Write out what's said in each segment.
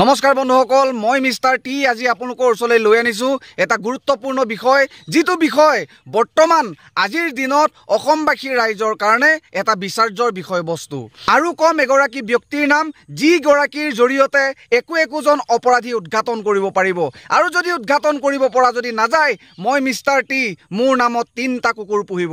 নমস্কাৰ বন্ধুসকল মই মিষ্টাৰ টি আজি আপোনালোকৰ ওচৰলৈ লৈ আনিছোঁ এটা গুৰুত্বপূৰ্ণ বিষয় যিটো বিষয় বৰ্তমান আজিৰ দিনত অসমবাসী ৰাইজৰ কাৰণে এটা বিচাৰ্যৰ বিষয়বস্তু আৰু কম এগৰাকী ব্যক্তিৰ নাম যিগৰাকীৰ জৰিয়তে একো একোজন অপৰাধী উদঘাটন কৰিব পাৰিব আৰু যদি উদঘাটন কৰিব পৰা যদি নাযায় মই মিষ্টাৰ টি মোৰ নামত তিনিটা কুকুৰ পুহিব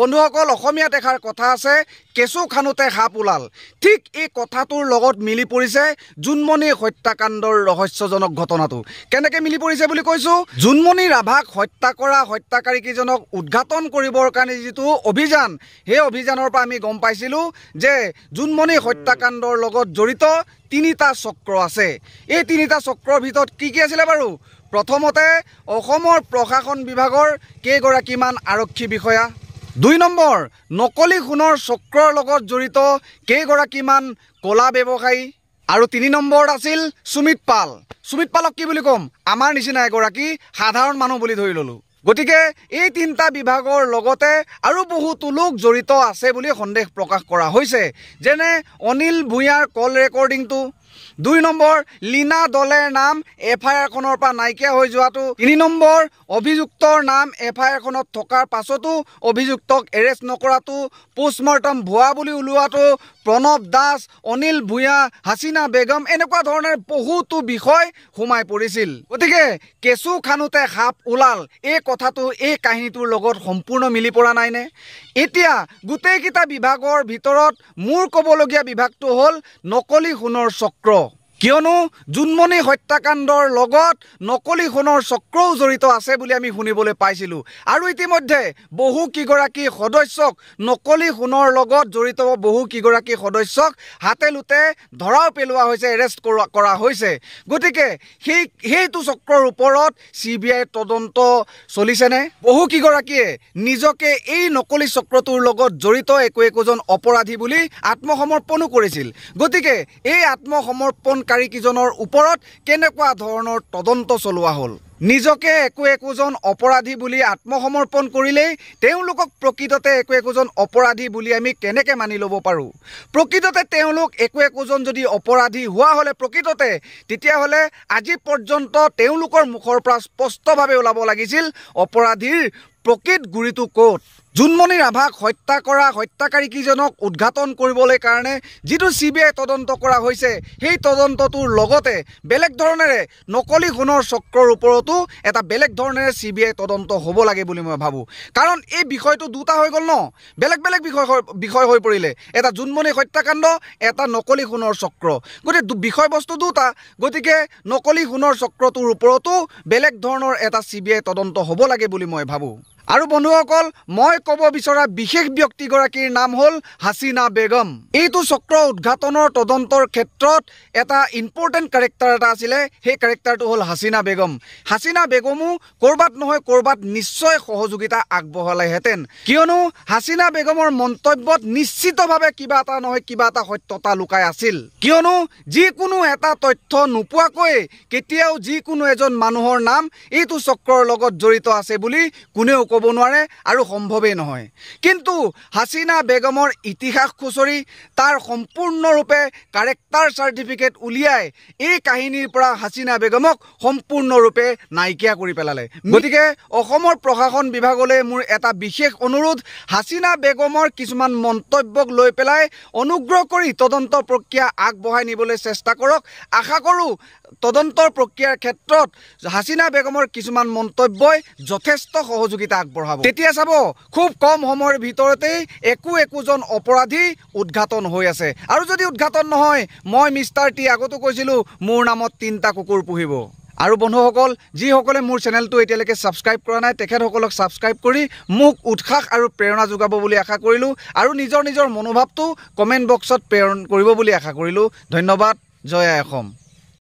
বন্ধুসকল অসমীয়া দেখাৰ কথা আছে কেঁচু খানোতে সাপ ওলাল ঠিক এই কথাটোৰ লগত মিলি পৰিছে জোনমণি হত্যাকাণ্ডৰ ৰহস্যজনক ঘটনাটো কেনেকৈ মিলি পৰিছে বুলি কৈছোঁ জোনমণি ৰাভাক হত্যা কৰা হত্যাকাৰীকেইজনক উদঘাটন কৰিবৰ কাৰণে যিটো অভিযান সেই অভিযানৰ পৰা আমি গম পাইছিলোঁ যে জোনমণি হত্যাকাণ্ডৰ লগত জড়িত তিনিটা চক্ৰ আছে এই তিনিটা চক্ৰৰ ভিতৰত কি কি আছিলে বাৰু প্ৰথমতে অসমৰ প্ৰশাসন বিভাগৰ কেইগৰাকীমান আৰক্ষী বিষয়া দুই নম্বৰ নকলি সোণৰ চক্ৰৰ লগত জড়িত কেইগৰাকীমান কলা ব্যৱসায়ী আৰু তিনি নম্বৰত আছিল সুমিত পাল সুমিত পালক কি বুলি ক'ম আমাৰ নিচিনা এগৰাকী সাধাৰণ মানুহ বুলি ধৰি ল'লোঁ গতিকে এই তিনিটা বিভাগৰ লগতে আৰু বহুতো লোক জড়িত আছে বুলি সন্দেহ প্ৰকাশ কৰা হৈছে যেনে অনিল ভূঞাৰ কল ৰেকৰ্ডিংটো দুই নম্বৰ লীনা দলেৰ নাম এফ আই আৰখনৰ পৰা নাইকিয়া হৈ যোৱাটো তিনি নম্বৰ অভিযুক্তৰ নাম এফ আই আৰখনত থকাৰ পাছতো অভিযুক্তক এৰেষ্ট নকৰাটো পোষ্টমৰ্টম ভুৱা বুলি ওলোৱাটো প্ৰণৱ দাস অনিল ভূঞা হাছিনা বেগম এনেকুৱা ধৰণৰ বহুতো বিষয় সোমাই পৰিছিল গতিকে কেঁচু খানোতে সাপ ওলাল এই কথাটো এই কাহিনীটোৰ লগত সম্পূৰ্ণ মিলি পৰা নাইনে এতিয়া গোটেইকেইটা বিভাগৰ ভিতৰত মোৰ ক'বলগীয়া বিভাগটো হ'ল নকলি সোণৰ চক্ৰ grow কিয়নো জোনমণি হত্যাকাণ্ডৰ লগত নকলি সোণৰ চক্ৰও জড়িত আছে বুলি আমি শুনিবলৈ পাইছিলোঁ আৰু ইতিমধ্যে বহুকেইগৰাকী সদস্যক নকলি সোণৰ লগত জড়িত বহুকেইগৰাকী সদস্যক হাতে লোতে ধৰাও পেলোৱা হৈছে এৰেষ্ট কৰোৱা কৰা হৈছে গতিকে সেই সেইটো চক্ৰৰ ওপৰত চি বি আইৰ তদন্ত চলিছেনে বহুকেইগৰাকীয়ে নিজকে এই নকলি চক্ৰটোৰ লগত জড়িত একো একোজন অপৰাধী বুলি আত্মসমৰ্পণো কৰিছিল গতিকে এই আত্মসমৰ্পণ অধিকাৰীকেইজনৰ ওপৰত কেনেকুৱা ধৰণৰ তদন্ত চলোৱা হ'ল নিজকে একো একোজন অপৰাধী বুলি আত্মসমৰ্পণ কৰিলেই তেওঁলোকক প্ৰকৃততে একো একোজন অপৰাধী বুলি আমি কেনেকৈ মানি ল'ব পাৰোঁ প্ৰকৃততে তেওঁলোক একো একোজন যদি অপৰাধী হোৱা হ'লে প্ৰকৃততে তেতিয়াহ'লে আজি পৰ্যন্ত তেওঁলোকৰ মুখৰ পৰা স্পষ্টভাৱে ওলাব লাগিছিল অপৰাধীৰ প্ৰকৃত গুৰিটো ক'ত জুনমণি ৰাভাক হত্যা কৰা হত্যাকাৰীকেইজনক উদঘাটন কৰিবলৈ কাৰণে যিটো চি বি আই তদন্ত কৰা হৈছে সেই তদন্তটোৰ লগতে বেলেগ ধৰণেৰে নকলি সোণৰ চক্ৰৰ ওপৰতো এটা বেলেগ ধৰণেৰে চি বি আই তদন্ত হ'ব লাগে বুলি মই ভাবোঁ কাৰণ এই বিষয়টো দুটা হৈ গ'ল ন বেলেগ বেলেগ বিষয় বিষয় হৈ পৰিলে এটা জুনমণি হত্যাকাণ্ড এটা নকলি সোণৰ চক্ৰ গতিকে বিষয়বস্তু দুটা গতিকে নকলি সোণৰ চক্ৰটোৰ ওপৰতো বেলেগ ধৰণৰ এটা চি বি আই তদন্ত হ'ব লাগে বুলি মই ভাবোঁ আৰু বন্ধুসকল মই ক'ব বিচৰা বিশেষ ব্যক্তিগৰাকীৰ নাম হ'ল হাছিনা বেগম এইটো চক্ৰ উদঘাটনৰ তদন্তৰ ক্ষেত্ৰত এটা ইম্পৰ্টেণ্ট কেৰেক্টাৰ এটা আছিলে সেই কেৰেক্টাৰটো হ'ল হাছিনা বেগম হাছিনা বেগমো ক'ৰবাত নহয় ক'ৰবাত নিশ্চয় সহযোগিতা আগবঢ়ালেহেঁতেন কিয়নো হাছিনা বেগমৰ মন্তব্যত নিশ্চিতভাৱে কিবা এটা নহয় কিবা এটা সত্যতা লুকাই আছিল কিয়নো যিকোনো এটা তথ্য নোপোৱাকৈয়ে কেতিয়াও যিকোনো এজন মানুহৰ নাম এইটো চক্ৰৰ লগত জড়িত আছে বুলি কোনেও ক'ব নোৱাৰে আৰু সম্ভৱেই নহয় কিন্তু হাছিনা বেগমৰ ইতিহাস খুচৰি তাৰ সম্পূৰ্ণৰূপে কাৰেক্টাৰ চাৰ্টিফিকেট উলিয়াই এই কাহিনীৰ পৰা হাছিনা বেগমক সম্পূৰ্ণৰূপে নাইকিয়া কৰি পেলালে গতিকে অসমৰ প্ৰশাসন বিভাগলৈ মোৰ এটা বিশেষ অনুৰোধ হাছিনা বেগমৰ কিছুমান মন্তব্যক লৈ পেলাই অনুগ্ৰহ কৰি তদন্ত প্ৰক্ৰিয়া আগবঢ়াই নিবলৈ চেষ্টা কৰক আশা কৰোঁ তদন্তৰ প্ৰক্ৰিয়াৰ ক্ষেত্ৰত হাছিনা বেগমৰ কিছুমান মন্তব্যই যথেষ্ট সহযোগিতা আগবঢ়াব তেতিয়া চাব খুব কম সময়ৰ ভিতৰতেই একো একোজন অপৰাধী উদঘাটন হৈ আছে আৰু যদি উদঘাটন নহয় মই মিষ্টাৰ টি আগতো কৈছিলোঁ মোৰ নামত তিনিটা কুকুৰ পুহিব আৰু বন্ধুসকল যিসকলে মোৰ চেনেলটো এতিয়ালৈকে ছাবস্ক্ৰাইব কৰা নাই তেখেতসকলক ছাবস্ক্ৰাইব কৰি মোক উৎসাহ আৰু প্ৰেৰণা যোগাব বুলি আশা কৰিলোঁ আৰু নিজৰ নিজৰ মনোভাৱটো কমেণ্ট বক্সত প্ৰেৰণ কৰিব বুলি আশা কৰিলোঁ ধন্যবাদ জয়া অসম